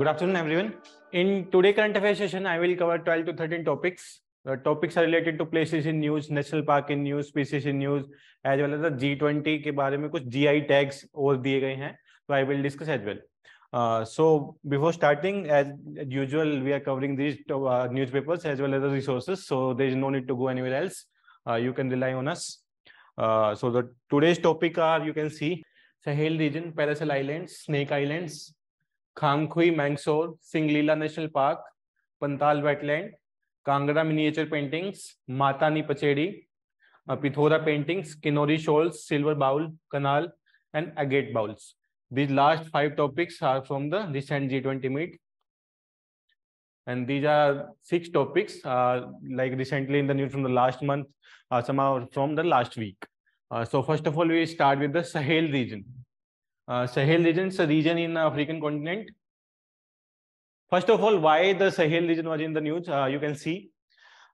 Good afternoon, everyone. In today current affairs session, I will cover 12 to 13 topics. The topics are related to places in news, national park in news, species in news, as well as the G20 के बारे में कुछ GI tags और दिए गए हैं. So I will discuss as well. Uh, so before starting, as usual, we are covering these uh, newspapers as well as the resources. So there is no need to go anywhere else. Uh, you can rely on us. Uh, so the today's topic are you can see Sahel region, Paracel Islands, Snake Islands, Khangkhui Mangsor Singalila national park Pantal wetland Kangra miniature paintings Matani Pachedi Pithora paintings Kinnauri shawls silver bowl canal and agate bowls. These last five topics are from the recent G20 meet. And these are six topics, uh, like recently in the news from the last month, uh, somehow from the last week. Uh, so first of all, we start with the Sahel region. Uh, Sahel region is a region in uh, African continent. First of all, why the Sahel region was in the news? Uh, you can see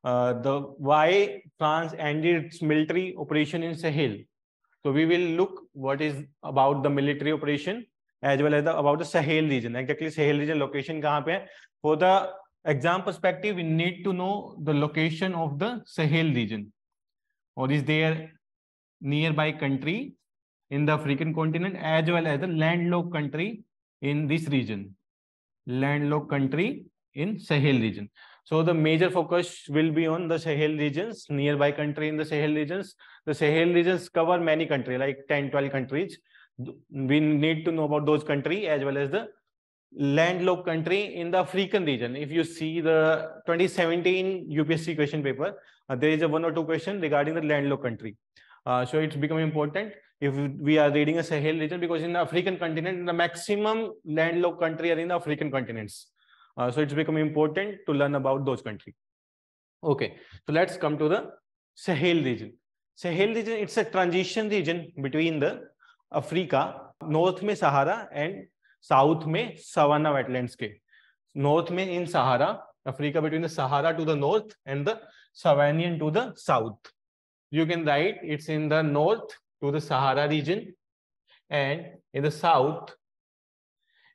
uh, the why France ended its military operation in Sahel. So we will look what is about the military operation as well as the, about the Sahel region. Exactly Sahel region location kahan pe hai? For the exam perspective, we need to know the location of the Sahel region or is there nearby country in the African continent as well as the landlocked country in this region, landlocked country in Sahel region. So the major focus will be on the Sahel regions, nearby country in the Sahel regions. The Sahel regions cover many countries, like 10, 12 countries. We need to know about those country as well as the landlocked country in the African region. If you see the 2017 UPSC question paper, uh, there is a one or two question regarding the landlocked country. Uh, so it's become important if we are reading a Sahel region, because in the African continent, the maximum landlocked country are in the African continents. Uh, so it's become important to learn about those countries. Okay, so let's come to the Sahel region. Sahel region, it's a transition region between the Africa, north may Sahara and south में savanna wetlands के. North may in Sahara, Africa between the Sahara to the north and the Savannian to the south. You can write it's in the north to the Sahara region. And in the south,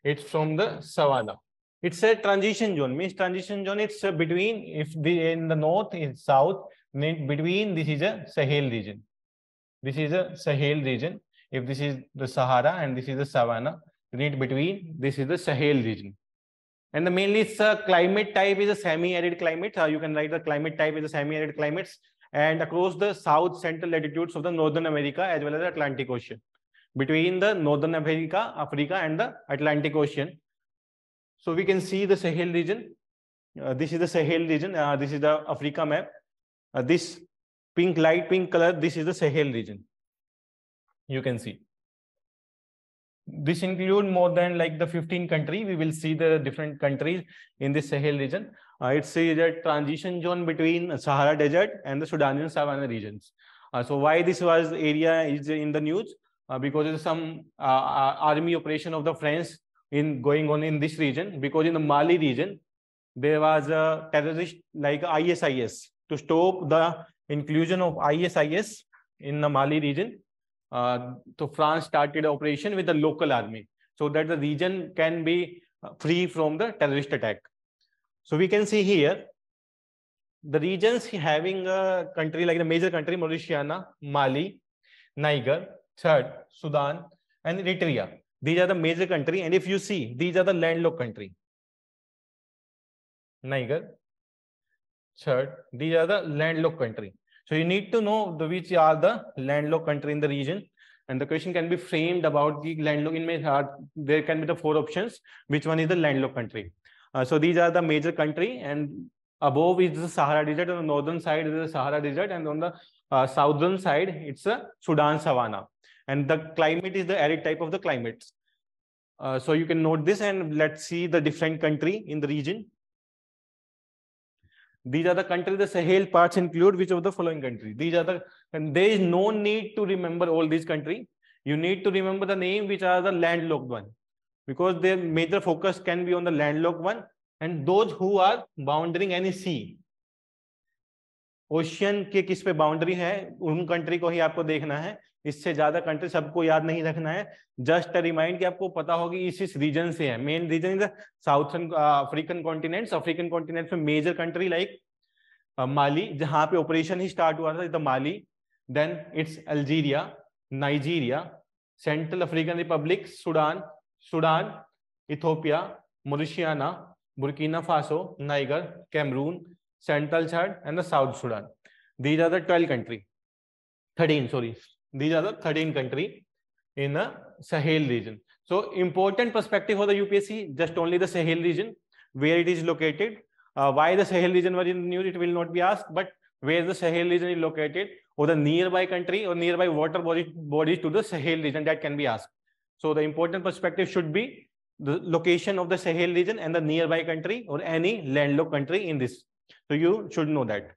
it's from the savanna. It's a transition zone. Means transition zone. It's uh, between if the in the north in south between this is a Sahel region. This is a Sahel region. If this is the Sahara and this is the savanna, then it between this is the Sahel region. And the mainly it's a climate type is a semi-arid climate. Uh, you can write the climate type is a semi-arid climates and across the south central latitudes of the Northern America as well as the Atlantic Ocean. Between the Northern America, Africa and the Atlantic Ocean. So we can see the Sahel region. Uh, this is the Sahel region. Uh, this is the Africa map. Uh, this pink, light pink color, this is the Sahel region. You can see. This include more than like the 15 country. We will see the different countries in the Sahel region. Uh, it's a transition zone between Sahara Desert and the Sudanian savanna regions. Uh, so why this was area is in the news? Uh, because there's some uh, uh, army operation of the French in going on in this region. Because in the Mali region, there was a terrorist like ISIS to stop the inclusion of ISIS in the Mali region. Uh, so France started operation with the local army so that the region can be free from the terrorist attack. So we can see here, the regions having a country like the major country, Mauritiana, Mali, Niger, Chad, Sudan, and Eritrea. These are the major country. And if you see, these are the landlocked country. Niger, Chad, these are the landlocked country. So you need to know the, which are the landlocked country in the region. And the question can be framed about the landlocked. In my heart, there can be the four options. Which one is the landlocked country? Uh, so these are the major country and above is the Sahara Desert on the northern side is the Sahara Desert and on the uh, southern side it's a uh, Sudan savanna and the climate is the arid type of the climates. Uh, so you can note this and let's see the different country in the region. These are the countries the Sahel parts include which of the following country. These are the and there is no need to remember all these country. You need to remember the name which are the landlocked one. because their major focus can be on the landlocked one and those who are bounding any sea ocean के किस पे boundary है उन country को ही आपको देखना है इससे ज्यादा कंट्री सबको याद नहीं रखना है जस्ट रिमाइंड कि आपको पता होगी इस इस रीजन से है main region is southern African continent African continent में मेजर कंट्री लाइक माली जहां पे ऑपरेशन ही स्टार्ट हुआ था is the Mali then it's Algeria Nigeria Central African Republic Sudan Sudan, Ethiopia, Mauritania, Burkina Faso, Niger, Cameroon, Central Chad, and the South Sudan. These are the 12 country, 13, sorry. These are the 13 country in the Sahel region. So important perspective for the UPSC, just only the Sahel region, where it is located. Uh, why the Sahel region was in the news, it will not be asked, but where the Sahel region is located or the nearby country or nearby water bodies body to the Sahel region that can be asked. So the important perspective should be the location of the Sahel region and the nearby country or any landlocked country in this. So you should know that.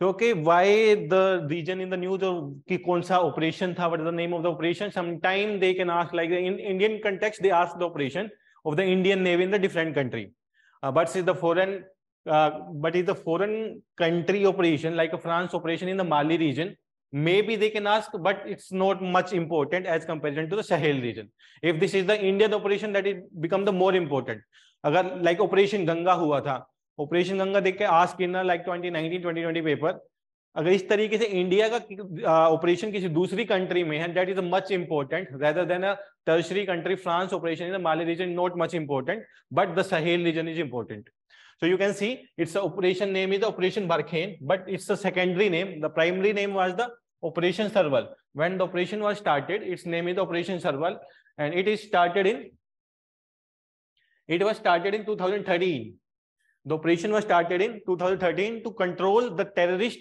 So okay, why the region in the news or ki konsa operation tha, what is the name of the operation? Sometime they can ask like in Indian context, they ask the operation of the Indian Navy in the different country. Uh, but is the foreign, uh, but is the foreign country operation like a France operation in the Mali region, maybe they can ask but it's not much important as compare to the Sahel region if this is the Indian operation that is become the more important अगर like operation Ganga हुआ था operation Ganga देख के ask in like twenty nineteen twenty twenty paper अगर इस तरीके से India का ऑपरेशन किसी दूसरी कंट्री में है that is much important rather than a country France operation is Mali Mali region not much important but the Sahel region is important so you can see it's operation name is operation Barkhane but it's secondary name the primary name was the operation server when the operation was started its name is operation server and it is started in it was started in 2013 the operation was started in 2013 to control the terrorist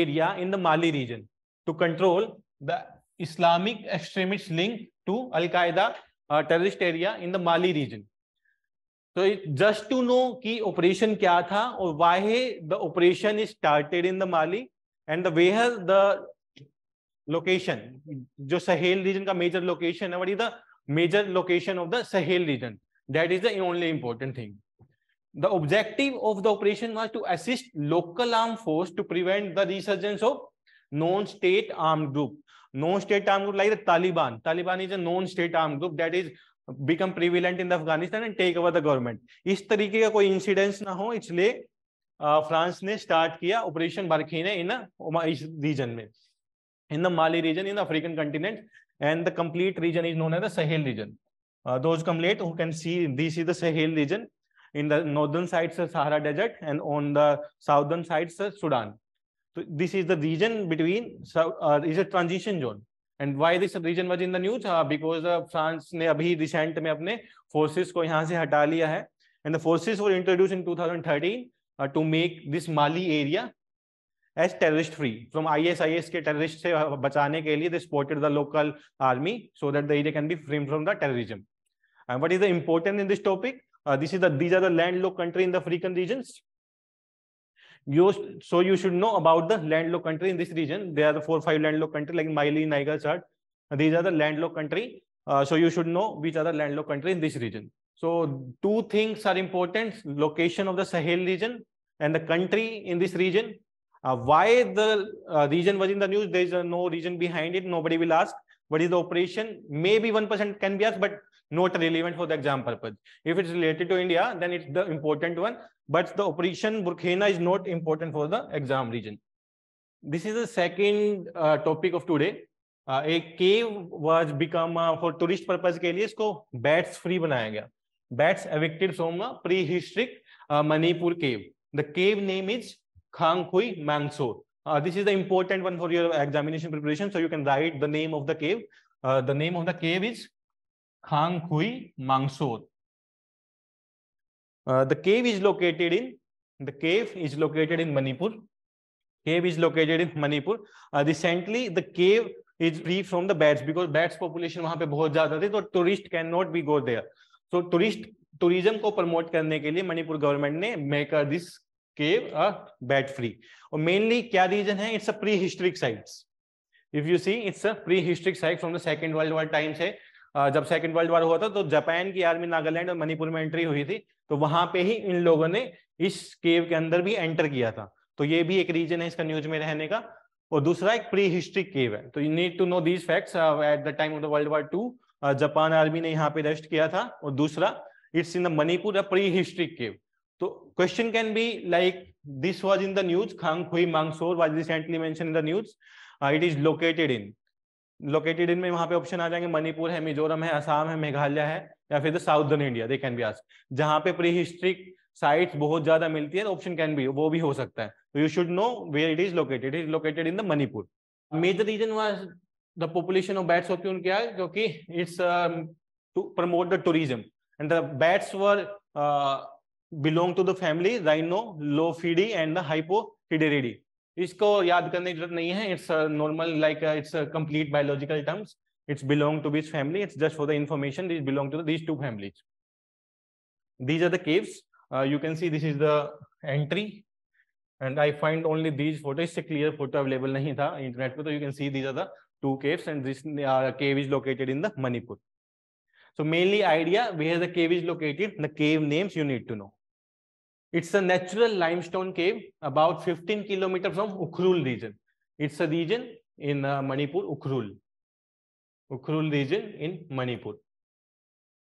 area in the mali region to control the islamic extremists link to al qaeda uh, terrorist area in the mali region so it, just to know ki operation kya tha or why the operation is started in the mali and the where the location जो Sahel region का major location है what the major location of the Sahel region that is the thing the objective of the operation was to assist local arm force to prevent the resurgence of non state arm group non state arm group like the Taliban Taliban is a non state arm group that is become prevalent in the Afghanistan and take over the government इस तरीके का कोई incidence ना हो इसलिए France ने start किया operation बारखीने इन इस रीजन में in the Mali region in the African continent, and the complete region is known as the Sahel region. Uh, those come late who can see this is the Sahel region. In the northern sides, of Sahara Desert, and on the southern sides, of Sudan. So this is the region between so uh, is a transition zone. and why this region was in the news uh, because uh, france ne abhi recent mein apne forces ko yahan se hata liya hai and the forces were introduced in 2013 uh, to make this mali area as terrorist free from IS IS के terrorist से बचाने के लिए they supported the local army so that the area can be free from the terrorism. And what is the important in this topic? Uh, this is the these are the landlocked country in the African regions. You, so you should know about the landlocked country in this region. There are the four five landlocked country like Mali, Niger, Chad. Uh, these are the landlocked country. Uh, so you should know which are the landlocked country in this region. So two things are important: location of the Sahel region and the country in this region uh, why the uh, region was in the news, there is uh, no reason behind it. Nobody will ask what is the operation. Maybe 1% can be asked, but not relevant for the exam purpose. If it's related to India, then it's the important one. But the operation Burkina is not important for the exam region. This is the second uh, topic of today. Uh, cave was become uh, for tourist purpose. Purpose के लिए इसको bats free बनाया गया bats evicted from prehistoric Manipur cave. The cave name is. Khang Hui Mangsur. Uh, this is the important one for your examination preparation. So you can write the name of the cave. Uh, the name of the cave is Khang Hui Mangsur. Uh, the cave is located in the cave is located in Manipur. Cave is located in Manipur. Uh, recently, the cave is free from the bats because bats population वहाँ पे बहुत ज्यादा थी तो tourist cannot be go there. So tourist tourism को promote करने के लिए Manipur government ने make this bat free uh, और मेनली क्या रीजन है it's a prehistoric prehistoric if you see it's a prehistoric site from the second world war times है. Uh, जब सेकंड वर्ल्ड वॉर हुआ था तो Japan की army Nagaland और मणिपुर में एंट्री हुई थी तो वहां पे ही इन लोगों ने इस केव के अंदर भी एंटर किया था तो ये भी एक रीजन है इसका न्यूज में रहने का और दूसरा एक प्री हिस्ट्रिक केव है तो you need to know these facts at the time of the world war two Japan army ने यहाँ पे रेस्ट किया था और दूसरा it's in the Manipur prehistoric cave तो question can be like this was in the news Khang Khui Mangsor was recently mentioned in the news. Uh, it is located in. में वहां पे ऑप्शन आ जाएंगे मणिपुर है मिजोरम है असम है मेघालय है या फिर southern India they can be ask जहां पे प्री हिस्ट्रिक साइट बहुत ज्यादा मिलती है ऑप्शन कैन बी वो भी हो सकता है तो you should know where it is located is located in the Manipur major region was the population of bats क्यों क्या है क्योंकि it's to promote the tourism and the bats were belong to the family Rhinolophidae and the Hipposideridae इसको याद करने की जरूरत नहीं है it's normal like it's complete biological terms it's belong to this family it's just for the information this belong to these two families these are the caves you can see this is the entry and I find only these photo इससे clear photo available नहीं था internet पर तो you can see these are the two caves and this cave is located in the Manipur so mainly idea where the cave is located the cave names you need to know It's a natural limestone cave about 15 kilometers from Ukhrul region. It's a region in uh, Manipur, Ukhrul. Ukhrul region in Manipur.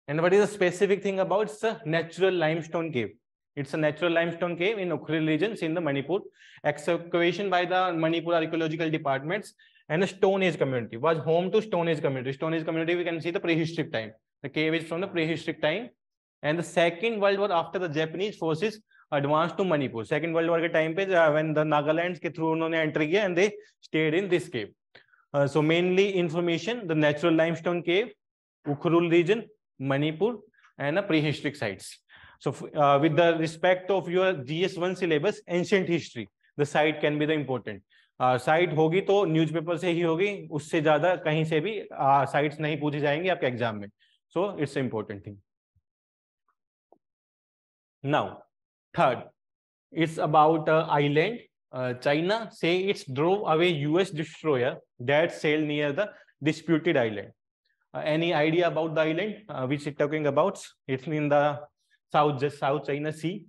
And what is the specific thing about? It's a natural limestone cave. It's a natural limestone cave in Ukhrul regions in the Manipur. Excavation by the Manipur archaeological departments and a Stone Age community was home to Stone Age community. Stone Age community, we can see the prehistoric time. The cave is from the prehistoric time. And the Second World War after the Japanese forces advance to Manipur second world war के time पे when the Nagaland के through उन्होंने entry किया and they stayed in this cave so mainly information the natural limestone cave Ukhrul region Manipur and prehistoric sites so with the respect of your GS one syllabus ancient history the site can be the important site होगी तो newspaper से ही होगी उससे ज्यादा कहीं से भी sites uh, नहीं पूछी जाएंगे आपके एग्जाम में so it's important thing now Third, it's about uh, island. Uh, China say it's drove away US destroyer that sailed near the disputed island. Uh, any idea about the island uh, which it's talking about? It's in the South, just South China Sea.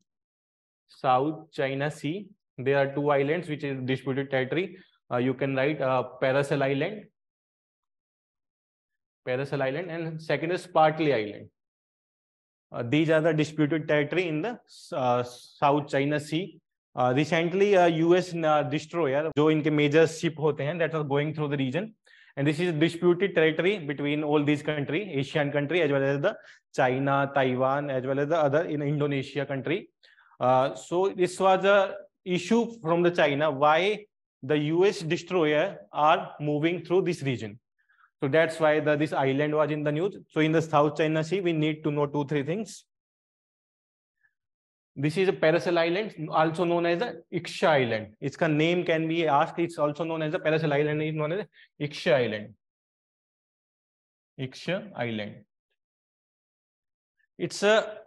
South China Sea. There are two islands which is disputed territory. Uh, you can write uh, Paracel Island. Paracel Island and second is Partly Island. Uh, these are the disputed territory in the uh, South China Sea. Uh, recently, a US destroyer, jo inke major ship hote hain that was going through the region, and this is disputed territory between all these country, Asian country as well as the China, Taiwan, as well as the other in Indonesia country. uh, so this was a issue from the China why the US destroyer are moving through this region. So that's why the, this island was in the news. So in the South China Sea, we need to know two, three things. This is a Paracel Island, also known as the Iksha Island. Its name can be asked. It's also known as the Paracel Island, is known as Iksha Island. Iksha Island. It's a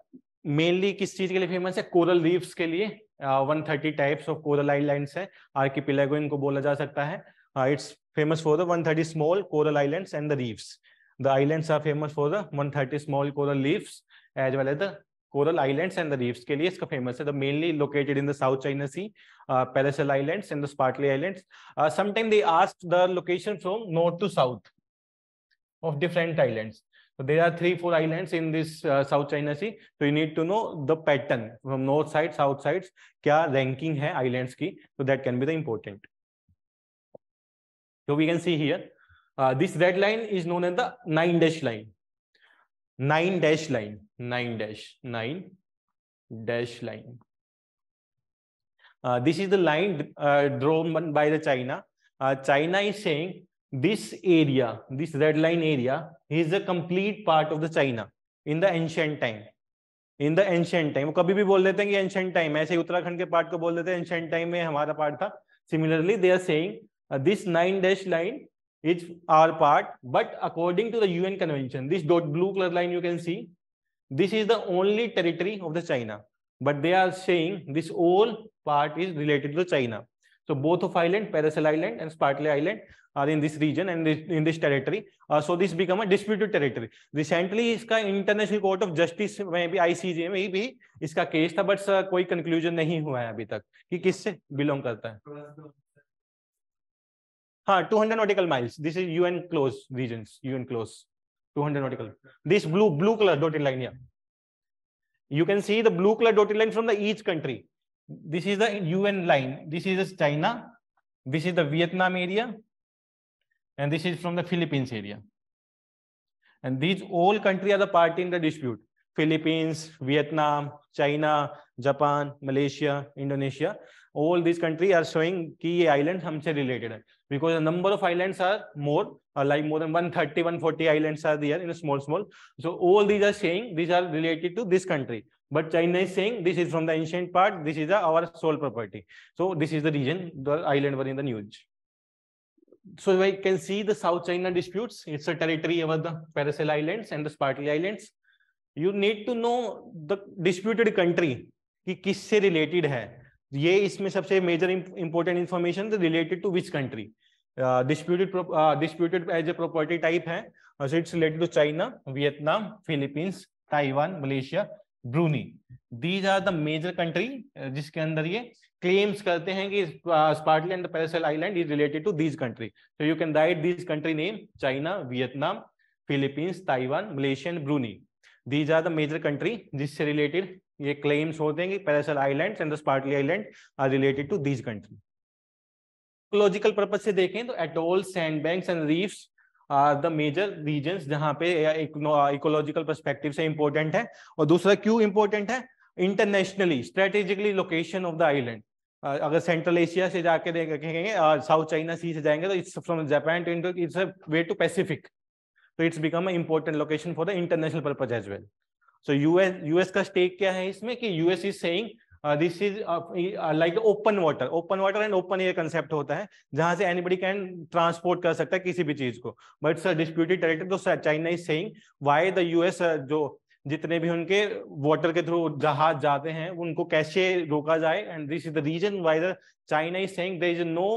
mainly kis cheez ke liye famous hai coral reefs ke liye uh, 130 types of coral islands hai archipelago inko bola ja sakta hai Uh, it's famous for the 130 small coral islands and the reefs. The islands are famous for the 130 small coral reefs as well as the coral islands and the reefs. के लिए इसका famous है the mainly located in the south China sea Islands and the Spartley Islands. Islands sometime they ask the location from north to south of different islands So there are three, four islands in this uh, South China Sea. So you need to know the pattern from north side, south sides. क्या ranking है islands की? So that can be the important. So we can see here, uh, this red line is known as the nine dash line. Nine dash line, nine dash, nine dash line. Uh, this is the line uh, drawn by the China. uh, China is saying this area, this red line area is a complete part of the China in the ancient time. In the ancient time कभी भी बोल देते हैं कि ancient time ऐसे उत्तराखंड के part को बोल देते हैं एंशियंट टाइम में हमारा पार्ट था similarly they are saying uh, this nine dash line is our part, but according to the UN convention, this dot blue color line you can see, this is the only territory of the China. But they are saying this whole part is related to China. So both of Island, Paracel Island and Spartley Island are in this region and this, in this territory. Uh, so this become a disputed territory. Recently, इसका international court of justice, maybe ICJ, maybe में case, but case था koi conclusion कोई conclusion नहीं हुआ है अभी तक कि किससे 200 nautical miles. This is UN close regions, UN close, 200 nautical. This blue, blue color dotted line here. You can see the blue color dotted line from the each country. This is the UN line. This is China. This is the Vietnam area. And this is from the Philippines area. And these all countries are the party in the dispute. Philippines, Vietnam, China, Japan, Malaysia, Indonesia. All these countries are showing key islands हमसे related because the number of islands are more uh, like more than 130 140 islands are there in a small small so all these are saying these are related to this country but china is saying this is from the ancient part this is the, our sole property so this is the region the island were in the news so we can see the south china disputes it's a territory over the paracel islands and the spratly islands you need to know the disputed country ki kis कि किससे related है ये इसमें सबसे important information the related to which country disputed disputed as a property type है so it's related to China Vietnam Philippines Taiwan Malaysia Brunei these are the major country जिसके अंदर ये क्लेम्स करते हैं कि Spratly and Paracel island is related to these country so you can write these country name China Vietnam Philippines Taiwan Malaysia and Brunei these are the major country जिससे related ये claims होते हैं कि Paracel island and the Spratly island are related to these country ecological purpose से देखें तो atoll sand bank and reefs are the major region जहां पे इकोलॉजिकल परस्पेक्टिव से इंपॉर्टेंट है और दूसरा क्यों इंपॉर्टेंट है internationally strategically location of the island अगर सेंट्रल एशिया से जाके देखेंगे साउथ चाइना सी से जाएंगे तो it's from Japan to Indo it's way to Pacific तो it's become a important location for the international purpose as well so US US का stake क्या है इसमें कि US is saying this is like open water open water and open air concept होता है जहां से एनीबडी कैन ट्रांसपोर्ट कर सकता है किसी भी चीज को बट सर डिस्प्यूटेड टेरिटरी तो China is saying why the US जो जितने भी उनके वाटर के थ्रू जहाज जाते हैं उनको कैसे रोका जाए and this is the reason why the China is saying there is no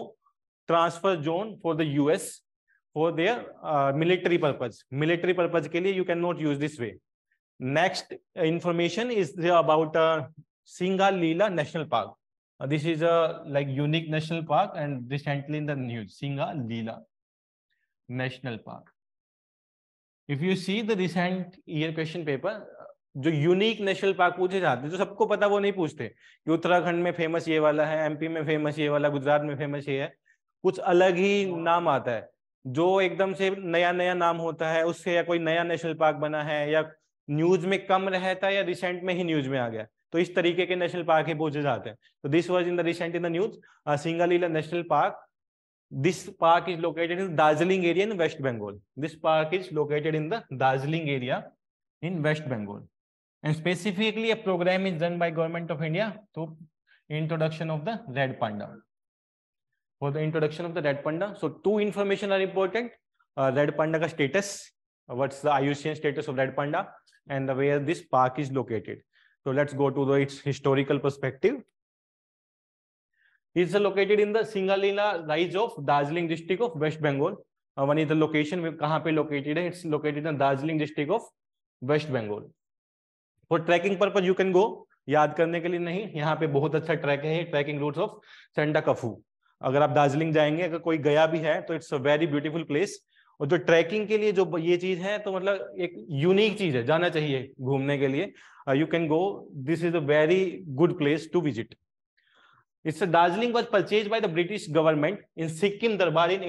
transfer zone for the US for their military purpose military purpose के लिए you can not use this way next information is about Singalila National Park. Uh, this is a like unique national park and recently in the news, Singalila National Park. If you see the recent year question paper, जो unique national park पूछे जाते हैं जो सबको पता वो नहीं पूछते कि उत्तराखंड में फेमस ये वाला है एमपी में फेमस ये वाला गुजरात में फेमस ये है कुछ अलग ही नाम आता है जो एकदम से नया नया नाम होता है उससे या कोई नया नेशनल पार्क बना है या न्यूज में कम रहता है या रिसेंट में ही न्यूज में आ गया तो इस तरीके के नेशनल पार्क ही पूछे जाते हैं तो this was in the recent in the news Singalila national park this park is located in Darjeeling area in West Bengal this park is located in the Darjeeling area in West Bengal and specifically a program is done by government of India through introduction of the red panda for the introduction of the red panda so two information are important red panda का status what's the आयुषियन status of red panda and the where this park is located So let's go to the, its historical perspective. it's located in the Singalila rise of Darjeeling district of West Bengal. Uh, one is the location kahan pe located hai It's located in Darjeeling district of West Bengal. For trekking purpose you can go. याद करने के लिए नहीं यहाँ पे बहुत अच्छा track है trekking routes of Sandakphu अगर आप दार्जिलिंग जाएंगे अगर कोई गया भी है तो it's a very beautiful place और जो ट्रैकिंग के लिए जो ये चीज है तो मतलब एक यूनिक चीज है जाना चाहिए घूमने के लिए you can go this is a very good place to visit it's Darjeeling was purchase by the British government in Sikkim Durbar in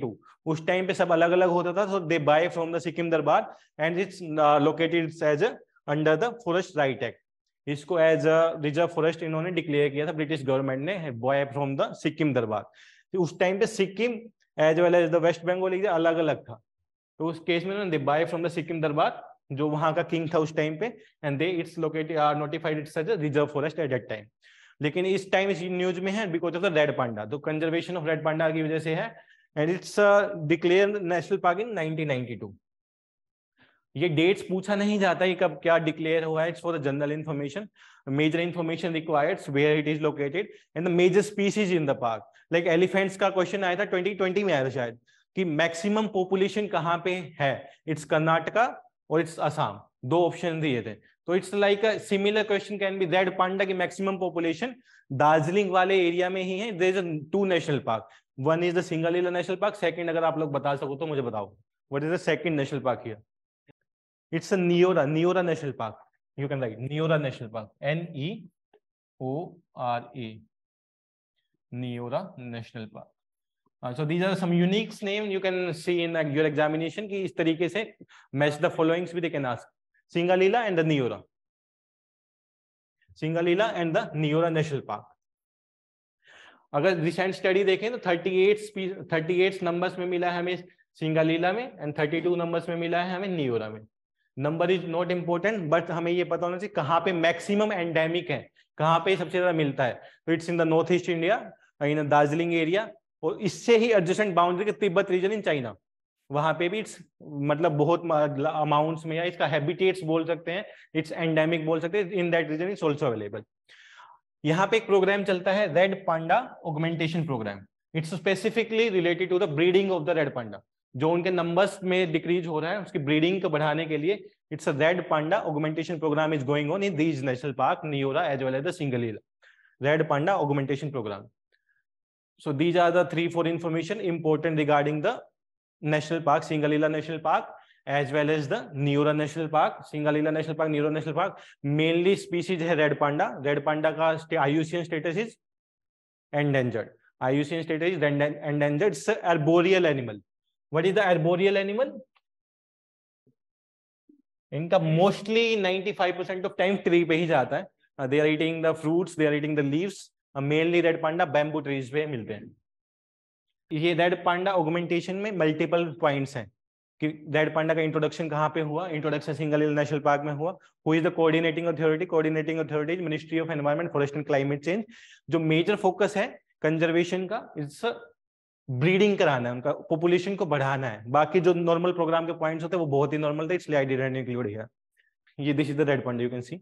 1882 उस टाइम पे सब अलग अलग होता था so they buy from the Sikkim Durbar and it's located as under the forest right act इसको as a reserve forest इन्होंने declare किया था ब्रिटिश गवर्नमेंट ने buy from the Sikkim Durbar उस टाइम पे Sikkim as well as the West Bengal exam अलग अलग था तो उस केस में ना बाय फ्रॉम द सिक्किम दरबार जो वहां का किंग था उस टाइम पे and they it's located are notified it's such reserve forest at that time लेकिन इस टाइम इस न्यूज में है because of the red panda तो कंजर्वेशन ऑफ रेड पांडा की वजह से है and it's declare national park in 1992 ये डेट्स पूछा नहीं जाता ये कब क्या डिक्लेयर हुआ है it's for the general information major information requireds where it is located and the major species in the park like like elephants का क्वेश्चन आया था 2020 में आया था शायद कि मैक्सिमम पॉपुलेशन कहाँ पे है इट्स कर्नाटका और इट्स असम दो ऑप्शन दिए थे तो it's like similar question can be that panda की मैक्सिमम पॉपुलेशन दार्जिलिंग वाले एरिया में ही है there is two national park one is the Singalila national park second अगर आप लोग बता सको तो मुझे बताओ what is the second national park here it's a Neora Neora national park you can like Neora national park N E O R A Neora National Park. Uh, so these are some unique name you can see in uh, your examination कि इस तरीके से match the followings with they can ask Singalila and the Neora. Singalila and the Neora National Park. अगर recent study देखें तो 38 38 numbers में मिला है हमें सिंगालीला में एंड 32 नंबर्स में मिला है हमें नियोरा में number is not important but हमें ये पता होना चाहिए कहाँ पे मैक्सिमम एंडेमिक है कहाँ पे सबसे ज्यादा मिलता है तो it's in the north east India in Darjeeling area और इससे ही एडजस्टेंट बाउंड्री के तिब्बत रीजन इन चाइना वहां पे भी इट्स मतलब बहुत अमाउंट्स में या इसका हैबिटेट्स बोल सकते हैं इट्स एंडेमिक बोल सकते हैं in that region is also available यहाँ पे एक प्रोग्राम चलता है red panda augmentation program it's specifically related to the breeding of the red panda जो उनके नंबर्स में डिक्रीज हो रहा है उसकी ब्रीडिंग को बढ़ाने के लिए it's a red panda augmentation program is going on in these national park Neora as well as the single red panda augmentation program So these are the three, four information important regarding the national park, Singalila National Park, as well as the Neura National Park, Singalila National Park, Neura National Park. Mainly species hai red panda. Red panda का IUCN status is endangered. IUCN status is endangered. It's arboreal animal. What is the arboreal animal? इनका mostly 95% of time tree पे ही जाता है they are eating the fruits they are eating the leaves mainly red panda bamboo trees पे मिलते हैं ये red panda augmentation में मल्टीपल पॉइंट्स हैं कि रेड पांडा का इंट्रोडक्शन कहाँ पे हुआ introduction single hill national park में हुआ who is the coordinating authority coordinating authorities ministry of environment forest and climate change जो मेजर फोकस है कंजर्वेशन का इट्स ब्रीडिंग कराना है उनका पॉपुलेशन को बढ़ाना है बाकी जो नॉर्मल प्रोग्राम के पॉइंट्स होते हैं वो बहुत ही नॉर्मल थे इसलिए आई डिड इंक्लूड हियर ये this is the red panda you can see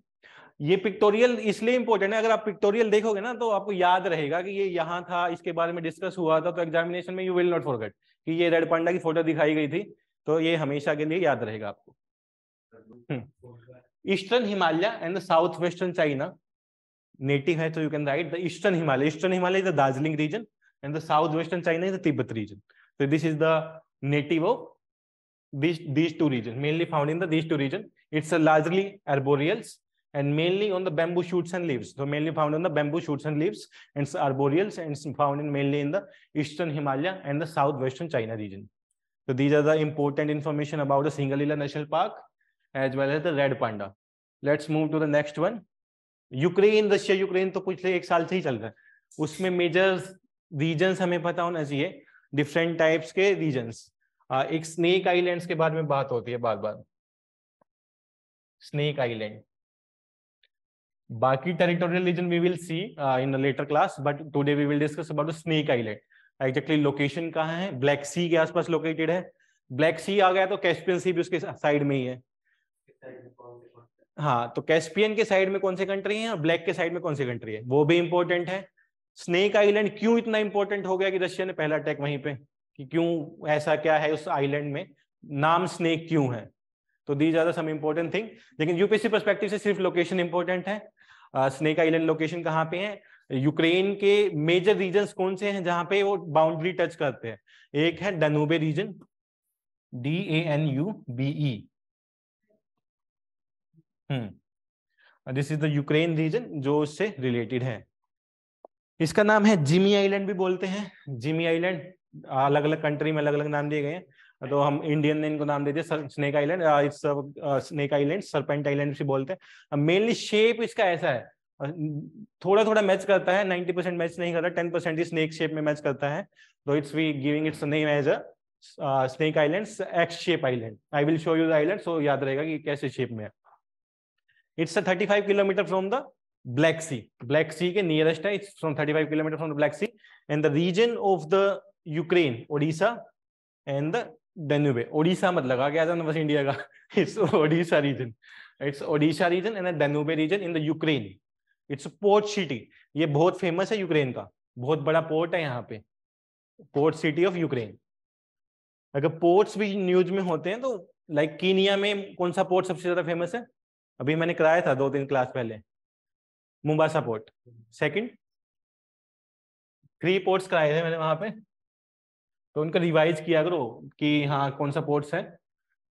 ये पिक्टोरियल इसलिए इंपॉर्टेंट है अगर आप पिक्टोरियल देखोगे ना तो आपको याद रहेगा कि ये यहाँ था इसके बारे में डिस्कस हुआ था तो एग्जामिनेशन में यू विल नॉट फॉरगेट कि ये रेड पांडा की फोटो दिखाई गई थी तो ये हमेशा के लिए याद रहेगा आपको eastern Himalaya and the south western China native है तो you can write the eastern Himalaya eastern Himalaya is the Darjeeling region and the south western China is the Tibet region तो this is the native of this this two region mainly found in this two region it's a largely arboreals and mainly on the bamboo shoots and leaves. So mainly found on the bamboo shoots and leaves and it's arboreal and it's found in mainly in the eastern Himalaya and the southwestern China region. So these are the important information about the Singalila National Park as well as the red panda. Let's move to the next one. ukraine Ukraine Russia Ukraine तो ek saal se hi chal raha hai usme major regions hame pata hona chahiye different types ke regions uh, ek snake islands ke bare mein baat hoti hai बार बार snake island बाकी territorial region we will see in later class but today we will discuss about snake island the location कहाँ है? Black sea के आसपास located है. Black सी आ गया तो कैस्पियन सी भी उसके साइड में ही है. हाँ तो कैस्पियन के साइड में कौन से कंट्री है और ब्लैक के साइड में कौन से कंट्री है वो भी इंपॉर्टेंट है स्नेक आइलैंड क्यों इतना इंपॉर्टेंट हो गया कि रशिया ने पहला अटैक वहीं पे कि क्यों ऐसा क्या है उस आइलैंड में नाम स्नेक क्यों है तो these are some important thing लेकिन यूपीएससी परस्पेक्टिव से सिर्फ लोकेशन इंपॉर्टेंट है स्नेक आइलैंड लोकेशन कहाँ पे है यूक्रेन के मेजर रीजन कौन से हैं जहां पे वो बाउंड्री टच करते हैं एक है Danube region D A N U B E hmm this is the Ukraine region जो उससे रिलेटेड है इसका नाम है जिमी आइलैंड भी बोलते हैं जिमी आइलैंड अलग अलग कंट्री में अलग अलग नाम दिए गए हैं तो हम इंडियन ने इनको नाम देते हैं snake island it's snake island serpent island से बोलते हैं मेनली शेप इसका ऐसा है थोड़ा थोड़ा मैच करता है नाइनटी परसेंट मैच नहीं करता टेन परसेंट ही स्नेक शेप में मैच करता है तो it's we giving its name as a snake island X shape island I will show you the island so याद रहेगा कि कैसे शेप में है it's a five kilometer from the black sea black sea के नियरेस्ट है it's from thirty five kilometer from the black C and the region of the Ukraine Odesa and the Danube. Odisha मत लगा क्या था बस India का it's Odesa region it's Odesa region and Danube region in the Ukraine it's port city ये बहुत famous है Ukraine का बहुत बड़ा पोर्ट है यहाँ पे पोर्ट सिटी ऑफ यूक्रेन अगर पोर्ट्स भी न्यूज में होते हैं तो लाइक like कीनिया में कौन सा पोर्ट सबसे ज्यादा फेमस है अभी मैंने कराया था दो तीन क्लास पहले Mombasa port second three ports कराए थे मैंने वहां पे तो उनका रिवाइज किया करो कि हाँ कौन सा पोर्ट्स है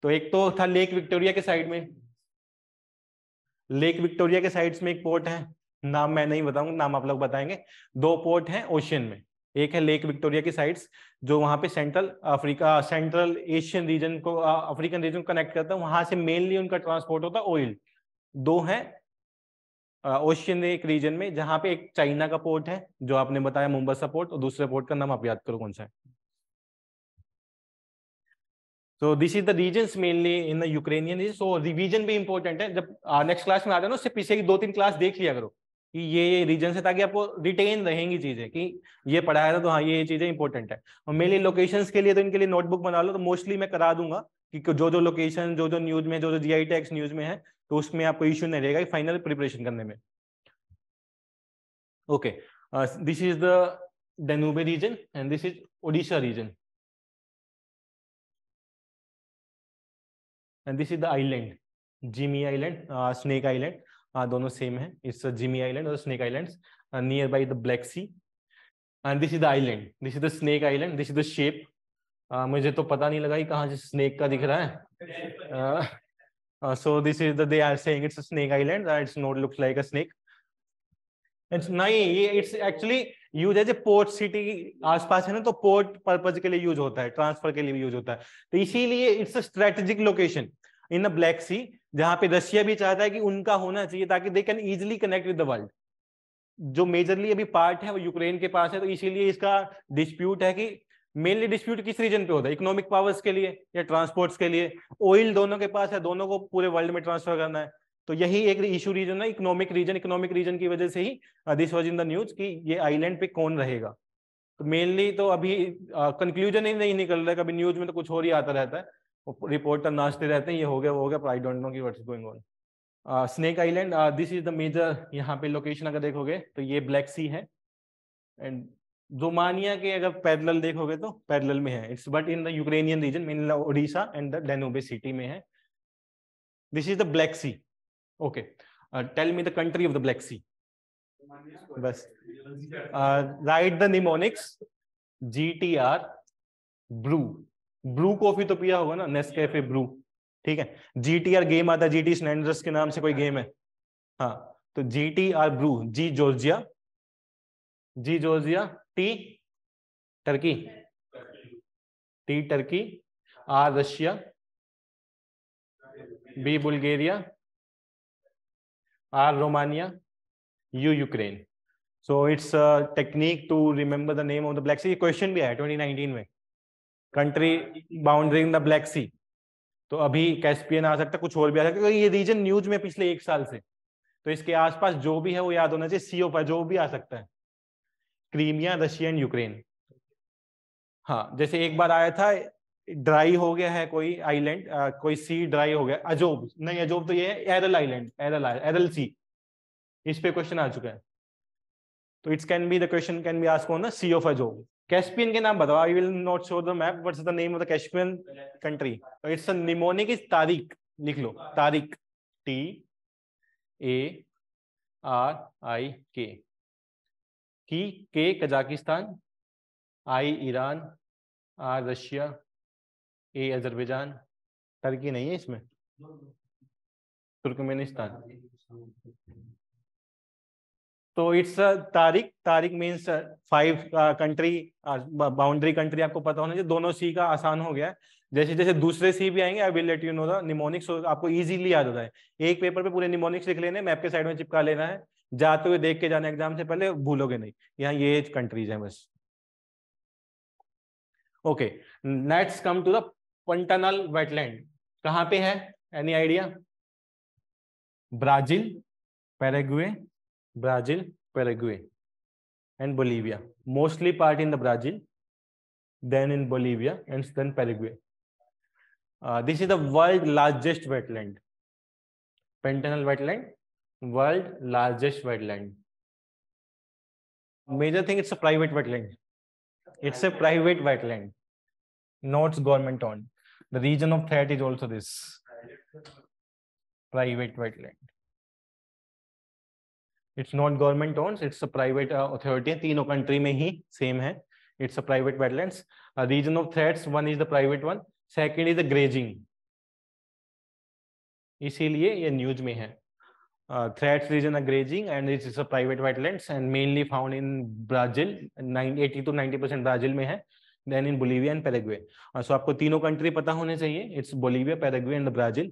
तो एक तो था लेक विक्टोरिया के साइड में लेक विक्टोरिया के साइड्स में एक पोर्ट है नाम मैं नहीं बताऊंगा नाम आप लोग बताएंगे दो पोर्ट हैं ओशियन में एक है लेक विक्टोरिया की साइड्स जो वहां पे central Africa central Asian region को अफ्रीकन रीजन को कनेक्ट करता है वहां से मेनली उनका ट्रांसपोर्ट होता है ऑयल दो है ओशियन एक रीजन में जहां पे एक चाइना का पोर्ट है जो आपने बताया मुंबई सा पोर्ट और दूसरे पोर्ट का नाम आप याद करो कौन सा है तो this is the region mainly in the Ukrainian so revision भी इंपॉर्टेंट है जब नेक्स्ट क्लास में आ जाओ ना उससे पीछे की दो तीन क्लास देख लिया करो कि ये ये रीजन है ताकि आपको रिटेन रहेंगी चीजें कि ये पढ़ाया था तो हाँ ये चीजें इंपॉर्टेंट है और मेनली लोकेशन के लिए तो इनके लिए नोटबुक बना लो तो मोस्टली मैं करा दूंगा कि जो जो लोकेशन जो जो न्यूज में जो जो जी आई टैक्स न्यूज में है तो उसमें आपको इश्यू नहीं रहेगा फाइनल प्रिपरेशन करने में okay this is the Danube region and this is Odesa region and this is the island Zmiinyi island snake island दोनों सेम है इट्स जिमी आइलैंड और snake island near by the black C and this is the island this is the snake island this is the shape मुझे तो पता नहीं लगा कि कहाँ से स्नेक का दिख रहा है so this is the they are saying it's a snake island it's not looks like a snake नहीं ये इट्स एक्चुअली यूज है पोर्ट सिटी आसपास है ना तो पोर्ट पर्पज के लिए यूज होता है ट्रांसफर के लिए यूज होता है तो इसीलिए it's a strategic location in a Black Sea जहां पे रशिया भी चाहता है कि उनका होना चाहिए ताकि they can easily connect with the world जो मेजरली अभी पार्ट है वो यूक्रेन के पास है तो इसीलिए इसका डिस्प्यूट है कि मेनली डिस्प्यूट किस रीजन पे होता है इकोनॉमिक पावर्स के लिए या ट्रांसपोर्ट्स के लिए ऑयल दोनों के पास है दोनों को पूरे वर्ल्ड में ट्रांसफर करना है तो यही एक इशू रीजन है इकोनॉमिक रीजन इकोनॉमिक रीजन की वजह से ही this was in the news कि ये आइलैंड पे कौन रहेगा तो मेनली तो अभी कंक्लूजन uh, ही नहीं निकल रहा है कभी न्यूज में तो कुछ और ही आता रहता है रिपोर्टर नाचते रहते हैं ये हो गया वो हो गया आई डोंट नो कि is going on snake island this is the major यहाँ पे लोकेशन अगर देखोगे तो ये ब्लैक सी है एंड रोमानिया के अगर पैदल देखोगे तो पैदल में है it's but in the Ukrainian region main Odesa and the Danube city में है this is the black Sea Okay. Uh, tell me the country of the Black Sea. West. Uh, write the mnemonics. GTR Bru Bru coffee तो पिया होगा ना नेस Bru ठीक है जी T R game आता है टी स्नैंडर्स के नाम से कोई गेम है हाँ तो G T R Bru G Georgia G Georgia T Turkey T Turkey R Russia B Bulgaria R Romania, U Ukraine. So it's a technique to remember the name of the Black Sea. Question भी है 2019 में country bordering the black Sea तो अभी Caspian आ सकता कुछ और भी आ सकता क्योंकि तो ये रीजन न्यूज में पिछले एक साल से तो इसके आसपास जो भी है वो याद होना चाहिए सीओ पर जो भी आ सकता है क्रीमिया रशिया एंड यूक्रेन हाँ जैसे एक बार आया था ड्राई हो गया है कोई आइलैंड कोई सी ड्राई हो गया अजोब नहीं अजोब तो ये है एरल आइलैंड एरल एरल सी इस पे क्वेश्चन आ चुका है तो it's can be the question can be ask on the sea of Azov Caspian के नाम बताओ I will not show the map what's the name of the Caspian country it's a mnemonic is तारीख लिख लो तारीख T A R I K की K Kazakhstan I Iran R Russia A Azerbaijan Turkey नहीं है इसमें Turkmenistan तो it's Tariq Tariq means five country boundary country आपको पता होना चाहिए दोनों सी का आसान हो गया है जैसे जैसे दूसरे सी भी आएंगे I will let you know the mnemonics आपको इजीली याद होता है एक पेपर पे पूरे निमोनिक्स लिख लेने मैप के साइड में चिपका लेना है जाते हुए देख के जाने एग्जाम से पहले भूलोगे नहीं यहाँ ये कंट्रीज है बस okay let's come to the Pantanal wetland कहां पे है any idea Brazil Paraguay Brazil Paraguay and Bolivia mostly part in the Brazil then in Bolivia and then Paraguay this is the world largest wetland Pantanal wetland world largest wetland major thing it's a private wetland it's a private wetland not government on the region of threat is also this private wetland. It's not government owns, it's a private uh, authority. Tino country may he same hai. It's a private wetlands. A region of threats, one is the private one, second is the grazing. इसीलिए ये news में है threats region are grazing and it's a private wetlands and mainly found in Brazil 80 to 90 percent Brazil में है then in Bolivia and Paraguay so आपको तीनों country पता होने चाहिए it's Bolivia Paraguay and Brazil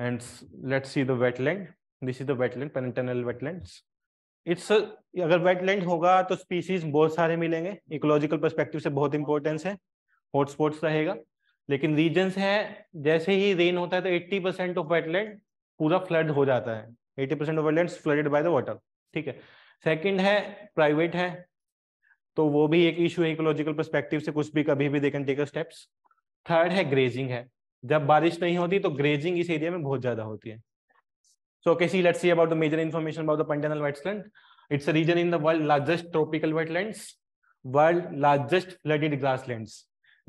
and let's see the wetland this is the wetland Pantanal wetlands it's अगर wetland होगा तो स्पीसीज बहुत सारे मिलेंगे इकोलॉजिकल परस्पेक्टिव से बहुत इंपॉर्टेंस है हॉटस्पॉट्स रहेगा लेकिन रीजन्स है जैसे ही रेन होता है तो 80 परसेंट ऑफ वेटलैंड पूरा फ्लड हो जाता है 80 percent of wetland flooded by the water ठीक है सेकंड है प्राइवेट है तो वो भी एक इशू है इकोलॉजिकल परस्पेक्टिव से कुछ भी कभी भी देखें कैन स्टेप्स थर्ड है ग्रेजिंग है जब बारिश नहीं होती तो ग्रेजिंग इस एरिया में बहुत ज्यादा होती है so okay see let's see about the major information about the Pantanal wetland it's a region in the world largest tropical wetlands, world largest flooded grasslands.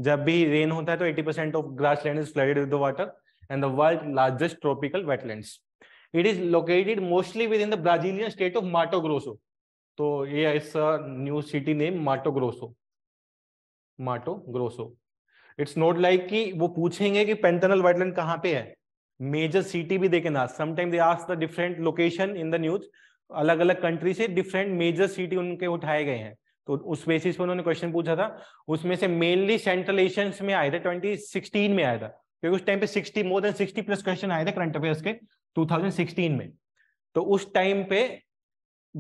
जब भी रेन होता है तो 80 percent of grass land is flooded with the water and the world largest tropical wetlands it is located mostly within the Brazilian state of Mato Grosso तो ये ऐसा new city name Mato Grosso Mato Grosso it's not like कि वो पूछेंगे कि पेंटनल वाइटलैंड कहाँ पे है मेजर सिटी भी देखे ना sometime they ask the different location in the news अलग अलग कंट्री से डिफरेंट मेजर सिटी उनके उठाए गए हैं तो उस बेसिस पर उन्होंने क्वेश्चन पूछा था उसमें से मेनली सेंट्रल एशियंस में आया था 2016 में आया था क्योंकि उस टाइम पे 60 मोर देन 60 प्लस क्वेश्चन आए थे करंट अफेयर्स के 2016 में तो उस टाइम पे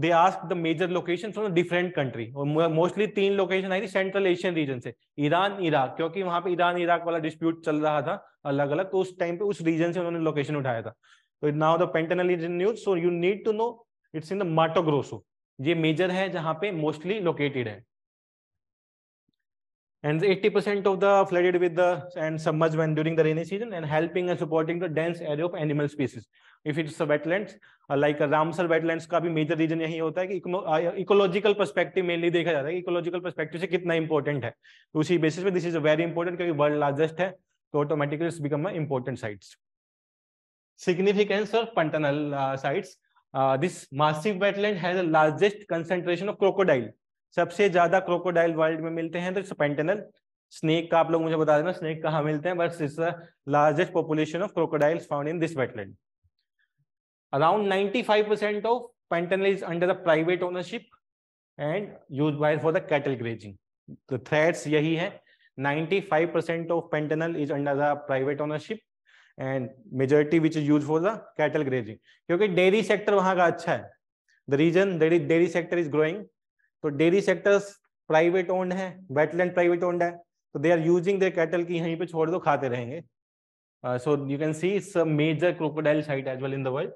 they ask the major location from different country और मोस्टली तीन लोकेशन आई थी सेंट्रल एशियन रीजन से ईरान इराक क्योंकि वहां पे ईरान इराक वाला डिस्प्यूट चल रहा था अलग अलग तो उस टाइम पे उस रीजन से उन्होंने लोकेशन उठाया था तो now the region news so you need to know it's in the Mato Grosso ये मेजर है जहाँ पे मोस्टली लोकेटेड है and 80% of the flooded with the and submerged when during the rainy season and helping and supporting the dense area of animal species. If it's a wetlands, uh, like a Ramsar wetlands का भी major region यही होता है कि ecological perspective mainly देखा जा रहा ecological perspective से कितना important है तो उसी basis पे this is very important क्योंकि world largest है तो automatically it's become a important sites. Significance of pantanal uh, sites. Uh, this massive wetland has the largest concentration of crocodile. सबसे ज्यादा क्रोकोडाइल वर्ल्ड में मिलते हैं तो स्पेंटेनल स्नेक का आप लोग मुझे बता देना स्नेक कहाँ मिलते हैं बस the largest population of crocodiles found in this wetland around five percent of Pantanal is under the private ownership and use by for the cattle grazing threads यही है 95 percent of Pantanal is under the private ownership and majority which is use for the cattle grazing क्योंकि dairy sector वहां का अच्छा है the region dairy sector is growing तो dairy sectors private owned है wetland private owned है तो they are using they cattle की यहीं पे छोड़ दो खाते रहेंगे so you can see it's major crocodile site as well in the world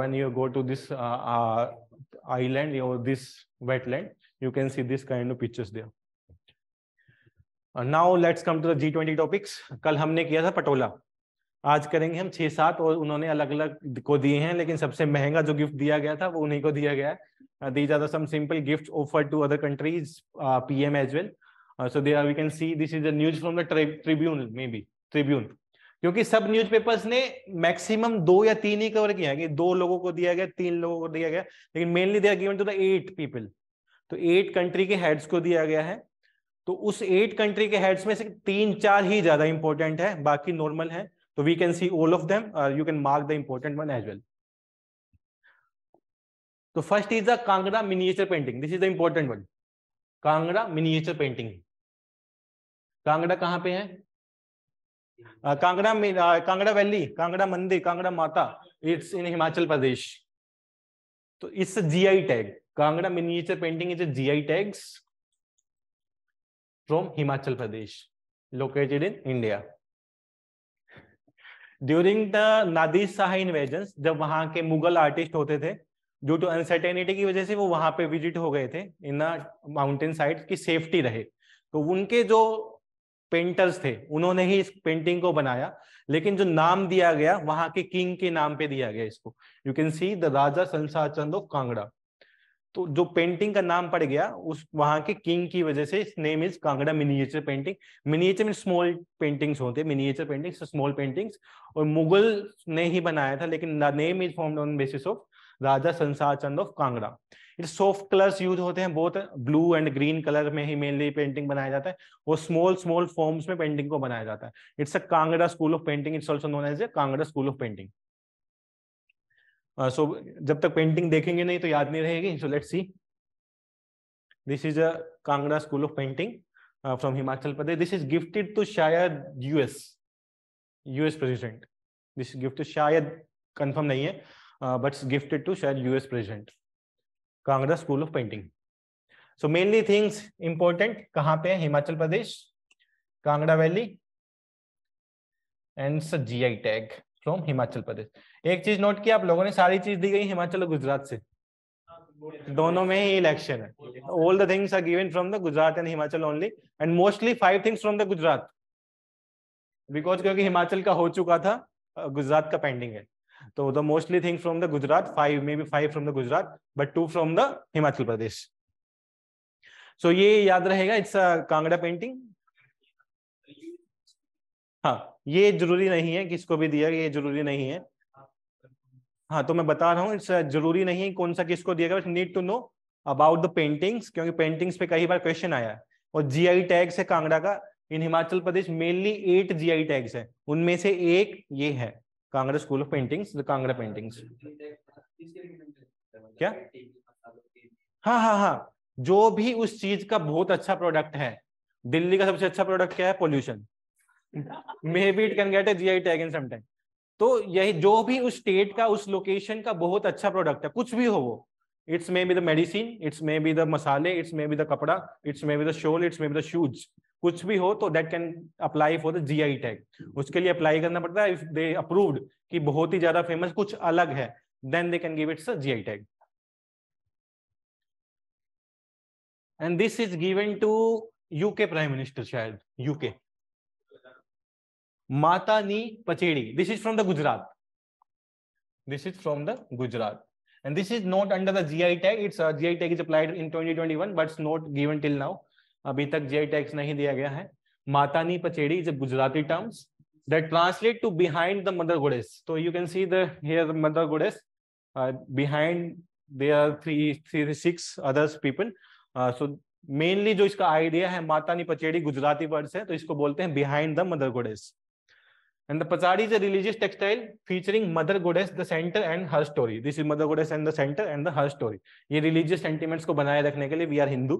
when you go to this island this wetland you can see this kind of pictures there now let's come to the G topics कल हमने किया था पटोला आज करेंगे हम छह सात और उन्होंने अलग अलग को दिए हैं लेकिन सबसे महंगा जो गिफ्ट दिया गया था वो उन्हीं को दिया गया है these are some simple gift offer to other countries PM as well so they we can see this is the news from the Tribune maybe Tribune क्योंकि सब न्यूज ने मैक्सिमम दो या तीन ही कवर किया कि दो लोगों को दिया गया तीन लोगों को दिया गया लेकिन mainly they are given to the eight people तो एट कंट्री के हेड्स को दिया गया है तो उस एट कंट्री के हेड्स में से तीन चार ही ज्यादा इंपॉर्टेंट है बाकी नॉर्मल है So we can see all of them. Uh, you can mark the important one as well. So first is the Kangra miniature painting. This is the important one. Kangra miniature painting. Kangra कहाँ पे है आ, कांगड़ा में Kangra valley Kangra मंदिर कांगड़ा माता it's in Himachal Pradesh तो it's GI tag Kangra miniature painting is GI tags from Himachal Pradesh located in India during the Nadir Shah invasion जब वहां के मुगल आर्टिस्ट होते थे ड्यू टू अनसर्टेनिटी की वजह से वो वहां पे विजिट हो गए थे इन माउंटेन साइड की सेफ्टी रहे तो उनके जो पेंटर्स थे उन्होंने ही इस पेंटिंग को बनाया लेकिन जो नाम दिया गया वहां के किंग के नाम पे दिया गया इसको you can see the Raja Sansar Chand of Kangra तो जो पेंटिंग का नाम पड़ गया उस वहां के किंग की वजह से name is Kangra miniature painting miniature में स्मॉल पेंटिंग्स होते हैं मिनिएचर पेंटिंग्स स्मॉल पेंटिंग्स और मुगल ने ही बनाया था लेकिन name is formed on basis of Raja Sansar Chand of Kangra it soft colours use होते हैं बहुत ब्लू एंड ग्रीन कलर में ही मेनली पेंटिंग बनाया जाता है और स्मॉल स्मॉल फॉर्म्स में पेंटिंग को बनाया जाता है it's a Kangra school of painting it's also known as a Kangra school of painting so uh, so, जब तक पेंटिंग देखेंगे नहीं तो याद नहीं रहेगी so let's see this is a Kangra school of painting from Himachal Pradesh this is gifted to शायद US US president this gift शायद कंफर्म नहीं है बट गिफ्टेड टू शायद US president Kangra school of painting so mainly things important कहाँ पे है Himachal Pradesh Kangra valley and I tag from Himachal Pradesh एक चीज नोट किया आप लोगों ने सारी चीज दी गई हिमाचल और गुजरात से दोनों में ही इलेक्शन है all the things are given from the Gujarat and Himachal only and mostly five things from the Gujarat because क्योंकि हिमाचल का हो चुका था गुजरात का पेंडिंग है तो the mostly things from the Gujarat five maybe five from the Gujarat but two from the Himachal Pradesh so ये याद रहेगा इट्स अ कांगड़ा पेंटिंग हाँ ये जरूरी नहीं है किसको भी दिया ये जरूरी नहीं है हाँ तो मैं बता रहा हूँ इट्स जरूरी नहीं है कौन सा किसको दिया गया need to know about the paintings क्योंकि पेंटिंग्स पे कई बार क्वेश्चन आया है और जी आई टैग से कांगड़ा का in Himachal Pradesh mainly eight G I tags है उनमें से एक ये है Kangra school of paintings the Kangra paintings क्या हाँ हाँ हाँ जो भी उस चीज का बहुत अच्छा प्रोडक्ट है दिल्ली का सबसे अच्छा प्रोडक्ट क्या है pollution maybe it can get a GI tag तो यही जो भी उस स्टेट का उस लोकेशन का बहुत अच्छा प्रोडक्ट है कुछ भी हो वो it's maybe the medicine it's maybe the masale it's maybe the kapda it's maybe the shawl it's maybe the shoes कुछ भी हो तो that can apply for the I tag उसके लिए अप्लाई करना पड़ता है if they approved कि बहुत ही ज्यादा फेमस कुछ अलग है then they can give its G I tag and this is given to UK prime minister शायद UK Matani Pachedi. This is from the Gujarat. This is from the Gujarat. And this is not under the GI tag. It's uh, GI tag is applied in 2021, but it's not given till now. अभी तक GI tags नहीं दिया गया है. Matani Pachedi is a Gujarati terms that translate to behind the mother goddess. So you can see the here the mother goddess uh, behind there are three three six others people. Uh, so mainly जो इसका idea है माता नी पचेड़ी Gujarati word है तो इसको बोलते हैं behind the mother goddess And the Pachadi is a religious textile featuring mother goddess, the center and her story. This is mother goddess and the center and the her story. ye religious sentiments ko banaye rakhne ke liye we are Hindu.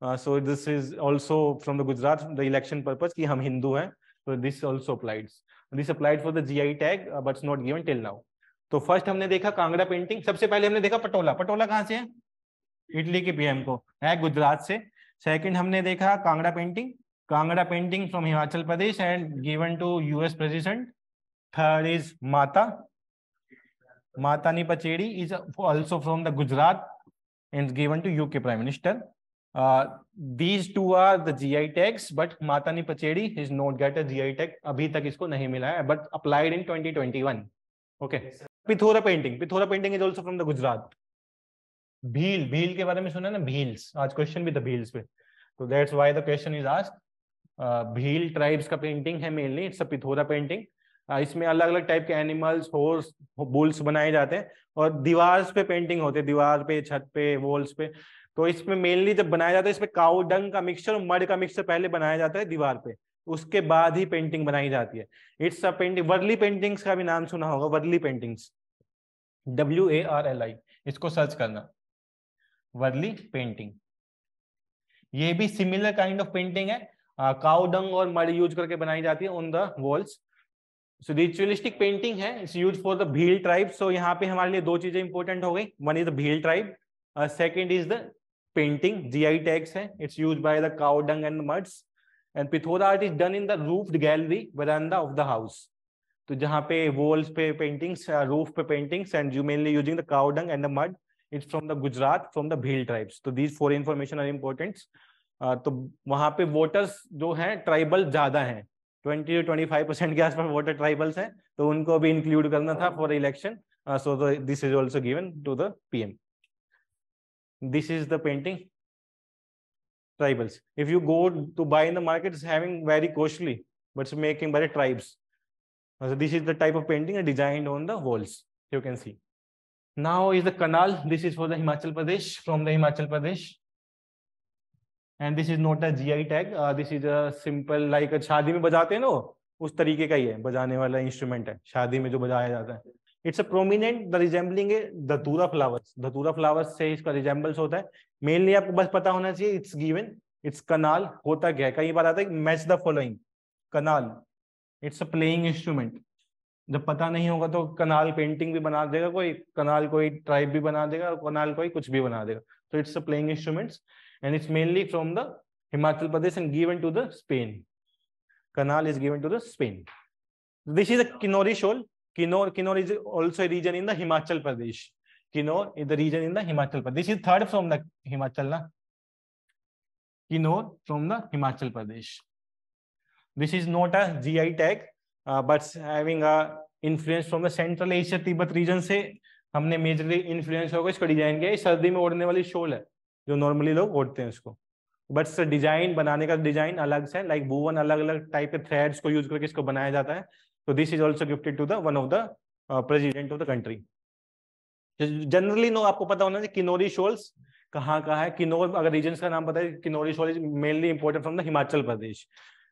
Uh, so this is also from the Gujarat the election purpose ki hum hindu hain So this also applies. This applied for the GI tag uh, but it's not given till now. तो first humne dekha kangra painting sabse pehle humne dekha patola patola kahan se hai italy ke pm ko hai gujarat se second humne dekha kangra painting kangra painting from Himachal Pradesh and given to US President. Third is Mata. mata ni Pachedi is also from the Gujarat and given to UK Prime Minister. Uh, these two are the GI tags, but mata ni Pachedi is not get a GI tag. abhi tak isko nahi mila hai but applied in 2021. Okay. Pithora painting. Pithora painting is also from the Gujarat. Bhil Bhil के बारे में सुना na Bhils aaj question bhi the Bhils pe so that's why the question is asked Bhil tribes का painting है mainly it's a Pithora painting इसमें अलग अलग type के एनिमल्स होर्स बुल्स बनाए जाते हैं और दीवार पे पेंटिंग होते हैं दीवार पे छत पे वॉल्स पे तो इसमें मेनली जब बनाया जाता है इसमें काउडंग का मिक्सचर और मड का मिक्सचर पहले बनाया जाता है दीवार पे उसके बाद ही पेंटिंग बनाई जाती है it's a painting Warli paintings का भी नाम सुना होगा Warli paintings W A R L I इसको सर्च करना वर्ली पेंटिंग ये भी सिमिलर काइंड ऑफ पेंटिंग है काउ डंग और मड यूज करके बनाई जाती है on the walls so ritualistic painting है it's use for the Bhil tribe सो यहाँ पे हमारे लिए दो चीजें इंपॉर्टेंट हो गई one is the Bhil tribe second is the painting I tax है it's use by the cow dung and muds and Pithora art is done in the roof gallery veranda of the house तो जहाँ पे walls पे paintings roof uh, पे paintings and you mainly using the cow dung and the mud it's from the Gujarat from the Bhil tribes तो these four information are importants तो वहां पे voters जो हैं ट्राइबल ज्यादा हैं twenty two twenty five percent के आसपास वोटर ट्राइबल्स हैं तो उनको भी इंक्लूड करना था for election so this is also given to the PM this is the painting tribals if you go to buy in the market having very costly but making by tribes this is the type of painting design on the walls you can see now is the canal this is for the Himachal Pradesh from the Himachal Pradesh and this is not a GI tag this is a simple like शादी में बजाते हैं ना उस तरीके का ही है बजाने वाला इंस्ट्रूमेंट है शादी में जो बजाया जाता है it's a prominent the resembling dhatura flowers dhatura flowers से इसका रिजेंबल्स होता है मेनली आपको बस पता होना चाहिए इट्स गिवन इट्स कनाल होता क्या है कई बार आता है match the following canal it's a playing instrument जब पता नहीं होगा तो कनाल पेंटिंग भी बना देगा कोई कनाल कोई ट्राइब भी बना देगा और कनाल कोई कुछ भी बना देगा तो it's a playing instrument and it's mainly from the Himachal Pradesh and given to the Spain canal is given to the Spain this is Kinnauri shawl Kinnaur Kinnaur is also region in the Himachal Pradesh Kinnaur is the region in the Himachal Pradesh is third from the Himachal ना Kinnaur from the Himachal Pradesh this is not a G I tag but uh, having a influence from the central asia tibet region से हमने majorly influence होगा इसका design किया सर्दी में ओढ़ने वाली शोल है जो नॉर्मली लोग ओढ़ते हैं उसको बट डिजाइन बनाने का डिजाइन अलग से लाइक बुवन अलग अलग टाइप के थ्रेड्स को यूज करके इसको बनाया जाता है तो this is also gifted to the one of the president of the country generally no आपको पता होना किनोरी शोल्स कहाँ का है किनोर अगर रीजन का नाम पता है Kinnauri shawl is mainly imported from the Himachal Pradesh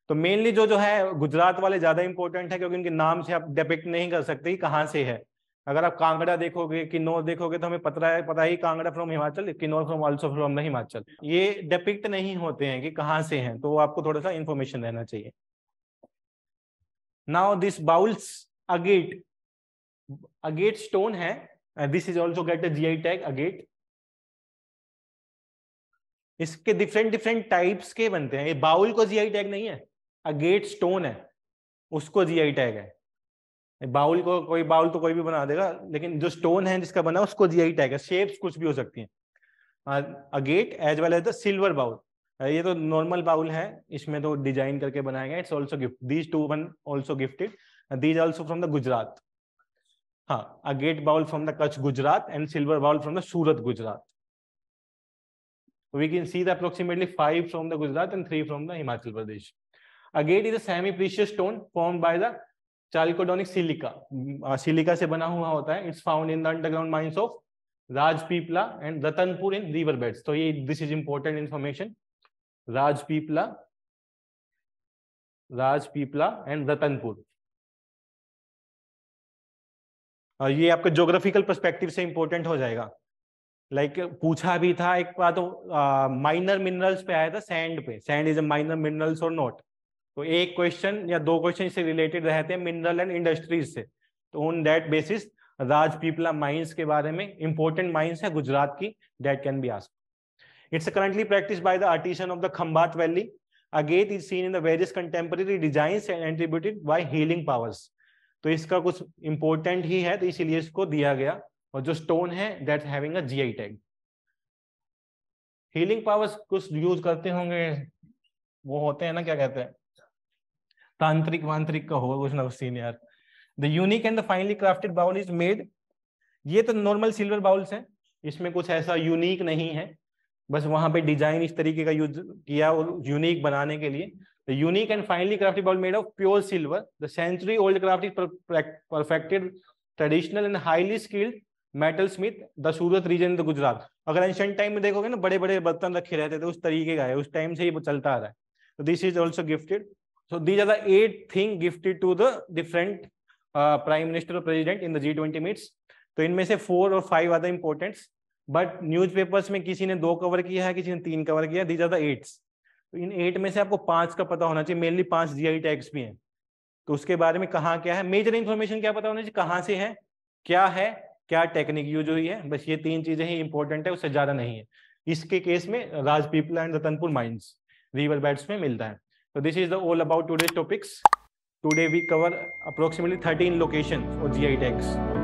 तो मेनली जो जो है गुजरात वाले ज्यादा इंपॉर्टेंट है क्योंकि उनके नाम से आप डिपिक्ट नहीं कर सकते कि कहाँ से है अगर आप कांगड़ा देखोगे किन्नौर देखोगे तो हमें पता है पता ही Kangra from Himachal Kinnaur from also from the Himachal ये डिपिक्ट नहीं होते हैं कि कहाँ से हैं तो आपको थोड़ा सा इन्फॉर्मेशन रहना चाहिए now this bowls agate agate stone है this is also get a I tag agate इसके डिफरेंट डिफरेंट टाइप्स के बनते हैं ये बाउल को आई टैग नहीं है अगेट स्टोन है उसको जीआई टैग है बाउल को कोई बाउल तो कोई भी बना देगा लेकिन जो स्टोन है जिसका बना उसको जीआई टैग है शेप्स कुछ भी हो सकती हैं agate as well as the silver bowl ये तो नॉर्मल बाउल है इसमें तो डिजाइन करके बनाया गया it's also gift these to one also gifted these also from the Gujarat हाँ agate bowl from the Kutch Gujarat and silver bowl from the Surat Gujarat we can see the approximately five from the Gujarat and three from the Himachal Pradesh. Agate is a precious stone form by the chalcedonic silica silica से बना हुआ होता है it's found in the underground mines of Rajpipla and Ratanpur in river beds तो ये this is important information Rajpipla Rajpipla and Ratanpur और ये आपका ज्योग्राफिकल परस्पेक्टिव से इंपॉर्टेंट हो जाएगा लाइक like, पूछा भी था एक बार तो माइनर uh, मिनरल्स पे आया था सैंड पे sand is a minor minerals और नॉट तो एक क्वेश्चन या दो क्वेश्चन से रिलेटेड रहते हैं मिनरल एंड इंडस्ट्रीज से तो on that basis Rajpipla mines के बारे में इंपॉर्टेंट माइंस है गुजरात की that can be ask it's currently practice by the artisan of the Khambhat valley agate is seen in the various contemporary design and attributed by healing powers तो इसका कुछ important ही है तो इसीलिए इसको दिया गया और जो स्टोन है that having a GI tag healing powers कुछ यूज करते होंगे वो होते हैं ना क्या कहते हैं तांत्रिक वांत्रिक का होगा कुछ ना कुछ सीन यार the unique and the finally crafted bowl is made ये तो नॉर्मल सिल्वर बाउल्स हैं इसमें कुछ ऐसा यूनिक नहीं है बस वहां पे डिजाइन इस तरीके का यूज किया और यूनिक बनाने के लिए the unique and finally crafted bowl made of pure silver the century old craft is perfected traditional and highly skilled metal smith the Surat region the Gujarat अगर एंशियंट टाइम में देखोगे ना बड़े बड़े बर्तन रखे रहते थे उस तरीके का है उस टाइम से ही वो चलता आ रहा है this is also gifted So these are the eight thing gifted to the different uh, prime minister or president in the G20 meets. तो इनमें से फोर और five are the importants but newspapers में किसी ने दो कवर किया है किसी ने तीन कवर किया दीज आर द एट्स तो इन एट में से आपको पांच का पता होना चाहिए मेनली पांच जीआई टैग्स भी हैं तो उसके बारे में कहाँ क्या है मेजर इन्फॉर्मेशन क्या पता होना चाहिए कहाँ से है क्या है क्या टेक्निक यूज हुई है बस ये तीन चीजें ही इंपॉर्टेंट है उससे ज्यादा नहीं है इसके केस में Rajpipla and Ratanpur mines river beds में मिलता है So this is the all about today's topics. Today we cover approximately 13 locations for GI tags.